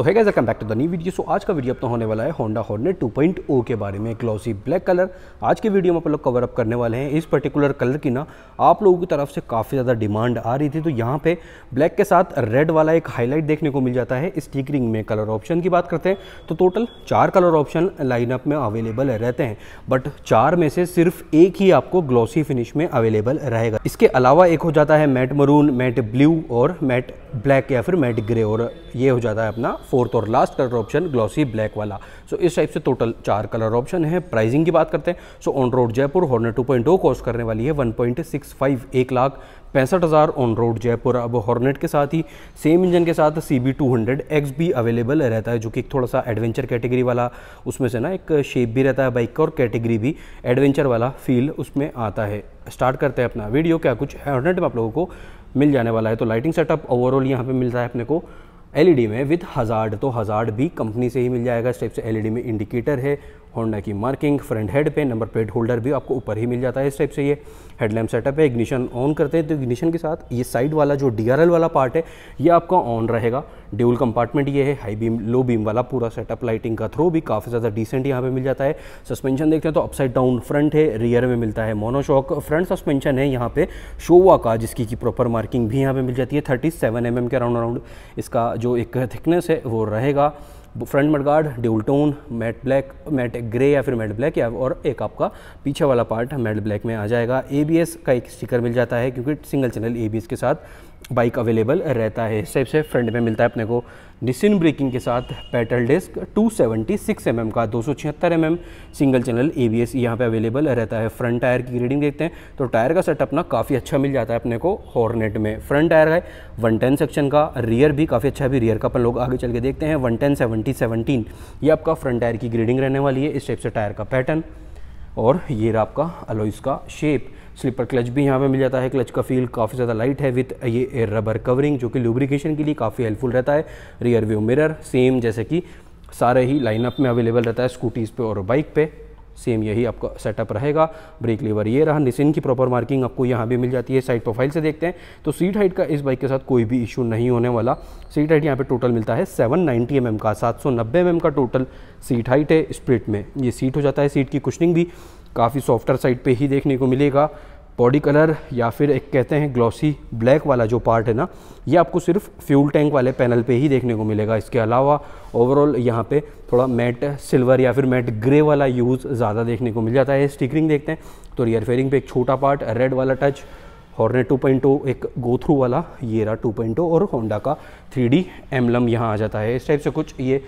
सो है guys welcome back to the new video so आज का वीडियो अपना होने वाला है होंडा हॉर्नेट 2.0 के बारे में ग्लॉसी ब्लैक कलर आज के वीडियो में आप लोग कवर अप करने वाले हैं इस पर्टिकुलर कलर की ना आप लोगों की तरफ से काफ़ी ज़्यादा डिमांड आ रही थी तो यहाँ पे ब्लैक के साथ रेड वाला एक हाईलाइट देखने को मिल जाता है स्टिकरिंग में कलर ऑप्शन की बात करते हैं तो टोटल चार कलर ऑप्शन लाइनअप में अवेलेबल रहते हैं बट चार में से सिर्फ एक ही आपको ग्लॉसी फिनिश में अवेलेबल रहेगा इसके अलावा एक हो जाता है मैट मरून मैट ब्लू और मैट ब्लैक या फिर मेट ग्रे और ये हो जाता है अपना फोर्थ और last colour option glossy black वाला सो so, इस टाइप से टोटल चार कलर ऑप्शन है प्राइसिंग की बात करते हैं so on road Jaipur Hornet 2.0 cost करने वाली है 1.65 एक लाख पैंसठ हज़ार ऑन रोड जयपुर अब हॉर्नेट के साथ ही सेम इंजन के साथ C B two hundred X भी अवेलेबल रहता है जो कि एक थोड़ा सा एडवेंचर कैटेगरी वाला उसमें से ना एक शेप भी रहता है बाइक का और कैटेगरी भी एडवेंचर वाला फील उसमें आता है स्टार्ट करते हैं अपना वीडियो क्या कुछ हॉर्नेट में आप लोगों को मिल जाने वाला है तो लाइटिंग सेटअप ओवरऑल यहाँ पे मिलता है अपने को एलईडी e में विथ हज़ार्ड तो हज़ार्ड भी कंपनी से ही मिल जाएगा इस टाइप से एलईडी e में इंडिकेटर है होंडा की मार्किंग फ्रंट हेड पे नंबर प्लेट होल्डर भी आपको ऊपर ही मिल जाता है इस टाइप से ये हेडलैम्प सेटअप है इग्निशन ऑन करते हैं तो इग्निशन के साथ ये साइड वाला जो डी वाला पार्ट है ये आपका ऑन रहेगा ड्यूल कंपार्टमेंट ये है हाई बीम लो बीम वाला पूरा सेटअप लाइटिंग का थ्रो भी काफ़ी ज़्यादा डिसेंट यहाँ पे मिल जाता है सस्पेंशन देखते हैं तो अपसाइड डाउन फ्रंट है रियर में मिलता है मोनोशॉक फ्रंट सस्पेंशन है यहाँ पे शोवा का जिसकी की प्रॉपर मार्किंग भी यहाँ पे मिल जाती है थर्टी सेवन mm के अराउंड अराउंड इसका जो एक थिकनेस है वो रहेगा front mudguard tone matte black matte grey या फिर मेट ब्लैक या और एक आपका पीछे वाला पार्ट मैट ब्लैक में आ जाएगा ए का एक स्टिकर मिल जाता है क्योंकि सिंगल चैनल ए के साथ बाइक अवेलेबल रहता है सबसे फ्रंट में मिलता है अपने को निसिन ब्रेकिंग के साथ पेटल डिस्क 276 सेवेंटी mm का दो सौ M single channel A B यहाँ पर अवेलेबल रहता है फ्रंट टायर की रीडिंग देखते हैं तो टायर का सेटअप ना काफ़ी अच्छा मिल जाता है अपने को हॉर्नेट में फ्रंट टायर है टेन सेक्शन का रियर भी काफ़ी अच्छा है भी रियर का अपन लोग आगे चल के देखते हैं टेन 70 17 ये आपका फ्रंट टायर की ग्रीडिंग रहने वाली है इस टाइप से टायर का पैटर्न और ये रहा आपका अलोइस का शेप स्लीपर क्लच भी यहाँ पे मिल जाता है क्लच का फील काफ़ी ज़्यादा लाइट है विथ ये रबर कवरिंग जो कि लुब्रिकेशन के लिए काफ़ी हेल्पफुल रहता है रियर व्यू मिरर सेम जैसे कि सारे ही लाइनअप में अवेलेबल रहता है स्कूटीज़ पे और बाइक पे सेम यही आपका सेटअप रहेगा ब्रेक लीवर ये रहा निसिन की प्रॉपर मार्किंग आपको यहाँ भी मिल जाती है साइड प्रोफाइल से देखते हैं तो सीट हाइट का इस बाइक के साथ कोई भी इशू नहीं होने वाला सीट हाइट यहाँ पे टोटल मिलता है 790 नाइन्टी mm का 790 सौ mm का टोटल सीट हाइट है स्प्रिट में ये सीट हो जाता है सीट की कुशनिंग भी काफ़ी सॉफ्टर साइड पे ही देखने को मिलेगा बॉडी कलर या फिर एक कहते हैं ग्लॉसी ब्लैक वाला जो पार्ट है ना ये आपको सिर्फ फ्यूल टैंक वाले पैनल पे ही देखने को मिलेगा इसके अलावा ओवरऑल यहाँ पे थोड़ा मैट सिल्वर या फिर मैट ग्रे वाला यूज़ ज़्यादा देखने को मिल जाता है स्टिकरिंग देखते हैं तो रियर फेयरिंग पे एक छोटा पार्ट रेड वाला टच हॉर्नेट 2.0 एक गो थ्रू वाला ये रहा 2.0 और होंडा का डी एम्बलम यहाँ आ जाता है इस टाइप से कुछ ये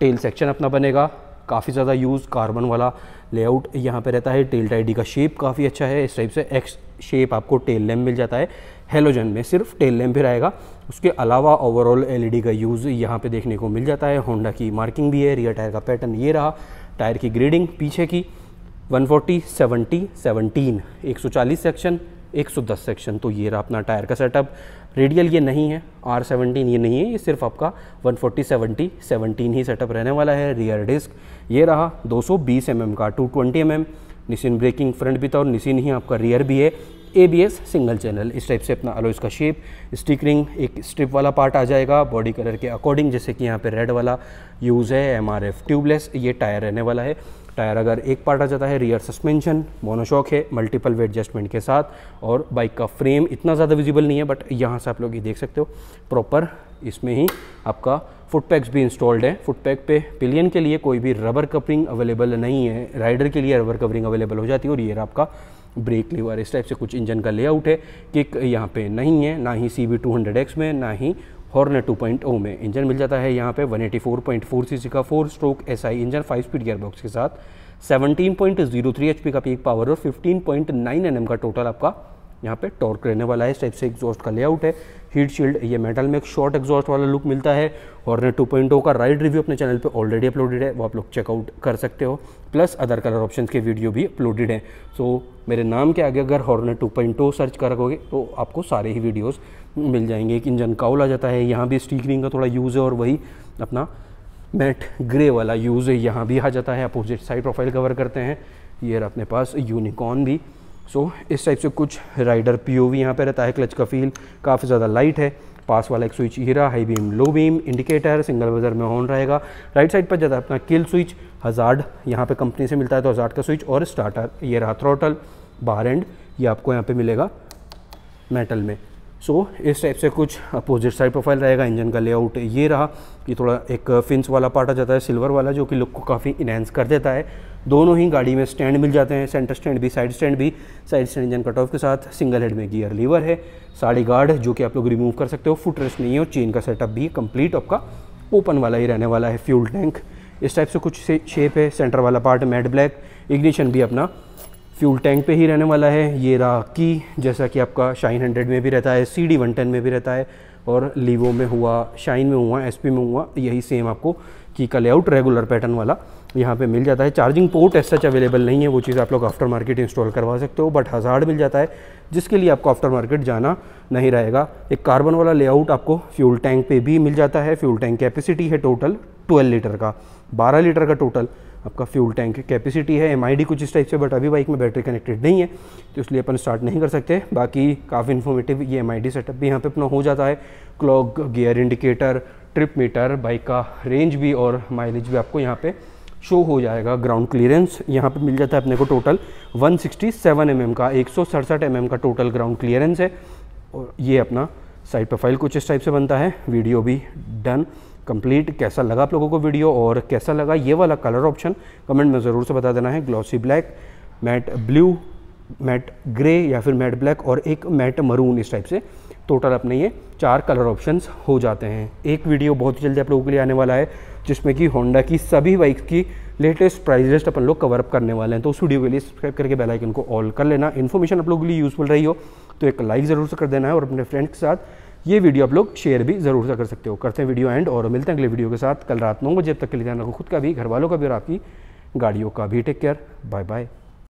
टेल सेक्शन अपना बनेगा काफ़ी ज़्यादा यूज़ कार्बन वाला लेआउट यहाँ पे रहता है टेल टाइडी का शेप काफ़ी अच्छा है इस टाइप से एक्स शेप आपको टेल लैम्प मिल जाता है हेलोजन में सिर्फ टेल लैम्प ही रहेगा उसके अलावा ओवरऑल एलईडी e का यूज़ यहाँ पे देखने को मिल जाता है होंडा की मार्किंग भी है रियर टायर का पैटर्न ये रहा टायर की ग्रेडिंग पीछे की वन फोर्टी 17, 140 सेक्शन 110 सेक्शन तो ये रहा अपना टायर का सेटअप रेडियल ये नहीं है आर सेवनटीन ये नहीं है ये सिर्फ आपका वन फोर्टी सेवेंटी सेवनटीन ही सेटअप रहने वाला है रियर डिस्क ये रहा दो सौ बीस एम एम का two twenty M M Nissin braking front भी था और निसिन ही आपका रियर भी है A B S single channel इस टाइप से अपना अलो इसका शेप स्टिक रिंग एक स्ट्रिप वाला पार्ट आ जाएगा बॉडी कलर के अकॉर्डिंग जैसे कि यहाँ पे रेड वाला यूज़ है एम आर एफ ट्यूबलेस ये टायर रहने वाला है टायर अगर एक पार्ट आ जाता है रियर सस्पेंशन मोनोशॉक है मल्टीपल वेट एडजस्टमेंट के साथ और बाइक का फ्रेम इतना ज़्यादा विजिबल नहीं है बट यहाँ से आप लोग ये देख सकते हो प्रॉपर इसमें ही आपका फुट पैक्स भी इंस्टॉल्ड है फुट पैग पे पिलियन के लिए कोई भी रबर कवरिंग अवेलेबल नहीं है राइडर के लिए रबर कवरिंग अवेलेबल हो जाती है और ये आपका ब्रेक लेवर इस टाइप से कुछ इंजन का लेआउट है किक यहाँ पे नहीं है ना ही C B two hundred X में ना ही हॉर्नर ओ oh में इंजन मिल जाता है यहाँ पे 184.4 सी का four stroke SI engine five speed gearbox के साथ 17.03 एचपी का पीक पावर और 15.9 एनएम का टोटल आपका यहाँ पे टॉर्क रहने वाला है इस टाइप से एग्जॉस्ट का लेआउट है हीट शील्ड ये मेटल में एक शॉर्ट एग्जॉस्ट वाला लुक मिलता है और ने टू oh का राइड रिव्यू अपने चैनल पे ऑलरेडी अपलोडेड है वो आप लोग चेकआउट कर सकते हो प्लस अदर कलर ऑप्शन के वीडियो भी अपलोडेड हैं सो so, मेरे नाम के आगे अगर हॉर्नर टू सर्च करोगे तो आपको सारे ही वीडियोज़ मिल जाएंगे एक इंजन काउल आ जाता है यहाँ भी स्टीक रिंग का थोड़ा यूज़ है और वही अपना मैट ग्रे वाला यूज़ यहाँ भी आ जाता है अपोजिट साइड प्रोफाइल कवर करते हैं ये अपने पास यूनिकॉर्न भी सो so, इस टाइप से कुछ राइडर पी ओ वी यहाँ पर रहता है क्लच का फील काफ़ी ज़्यादा लाइट है पास वाला एक स्विच ये रहा high beam low beam indicator single buzzer में ऑन रहेगा राइट साइड पर ज्यादा अपना किल स्विच हज़ार्ड यहाँ पे कंपनी से मिलता है तो हज़ार्ड का स्विच और स्टार्टर ये रहा थ्रोटल बार एंड ये आपको यहाँ पे मिलेगा मेटल में सो so, इस टाइप से कुछ अपोजिट साइड प्रोफाइल रहेगा इंजन का लेआउट ये रहा ये थोड़ा एक फिंस वाला पार्ट आ जाता है सिल्वर वाला जो कि लुक को काफ़ी इनहेंस कर देता है दोनों ही गाड़ी में स्टैंड मिल जाते हैं सेंटर स्टैंड भी साइड स्टैंड भी side stand engine cut off के साथ सिंगल हेड में गियर लीवर है साड़ी गार्ड जो कि आप लोग रिमूव कर सकते हो फुट रेस्ट नहीं है और चेन का सेटअप भी कंप्लीट आपका ओपन वाला ही रहने वाला है फ्यूल टैंक इस टाइप से कुछ शेप है सेंटर वाला पार्ट मैट ब्लैक इग्निशन भी अपना फ्यूल टैंक पे ही रहने वाला है ये रहा की जैसा कि आपका शाइन हंड्रेड में भी रहता है सी डी वन टेन में भी रहता है और लीवो में हुआ शाइन में हुआ एस पी में हुआ यही सेम आपको की का लेआउट रेगुलर पैटर्न वाला यहाँ पे मिल जाता है चार्जिंग पोर्ट ऐसा सच अवेलेबल नहीं है वो चीज़ आप लोग आफ्टर मार्केट इंस्टॉल करवा सकते हो बट हजार मिल जाता है जिसके लिए आपको आफ्टर मार्केट जाना नहीं रहेगा एक कार्बन वाला लेआउट आपको फ्यूल टैंक पे भी मिल जाता है फ्यूल टैंक कैपेसिटी है टोटल ट्वेल्व लीटर का बारह लीटर का टोटल आपका फ्यूल टैंक कैपेसिटी है एम कुछ इस टाइप से बट अभी बाइक में बैटरी कनेक्टेड नहीं है तो इसलिए अपन स्टार्ट नहीं कर सकते बाकी काफ़ी इन्फॉर्मेटिव ये एम सेटअप भी यहाँ पर अपना हो जाता है clock gear indicator trip meter bike का रेंज भी और माइलेज भी आपको यहाँ पर शो हो जाएगा ग्राउंड क्लियरेंस यहाँ पे मिल जाता है अपने को टोटल 167 सिक्सटी mm का एक सौ mm का टोटल ग्राउंड क्लियरेंस है और ये अपना साइड प्रोफाइल कुछ इस टाइप से बनता है वीडियो भी डन कंप्लीट कैसा लगा आप लोगों को वीडियो और कैसा लगा ये वाला कलर ऑप्शन कमेंट में ज़रूर से बता देना है glossy black matte blue matte grey या फिर मैट ब्लैक और एक मैट मरून इस टाइप से टोटल अपने ये चार कलर ऑप्शंस हो जाते हैं एक वीडियो बहुत जल्दी आप लोगों के लिए आने वाला है जिसमें कि होंडा की सभी बाइक्स की लेटेस्ट प्राइस लिस्ट अपन लोग कवर अप करने वाले हैं तो उस वीडियो के लिए सब्सक्राइब करके बेल आइकन को ऑल कर लेना इन्फॉर्मेशन आप लोगों के लिए यूज़फुल रही हो तो एक लाइक ज़रूर से कर देना है और अपने फ्रेंड्स के साथ ये वीडियो आप लोग शेयर भी ज़रूर से कर सकते हो करते हैं वीडियो एंड और मिलते हैं अगले वीडियो के साथ कल रात नौ बजे तक के लिए ध्यान रखो खुद का भी घर वालों का भी और आपकी गाड़ियों का भी टेक केयर बाय बाय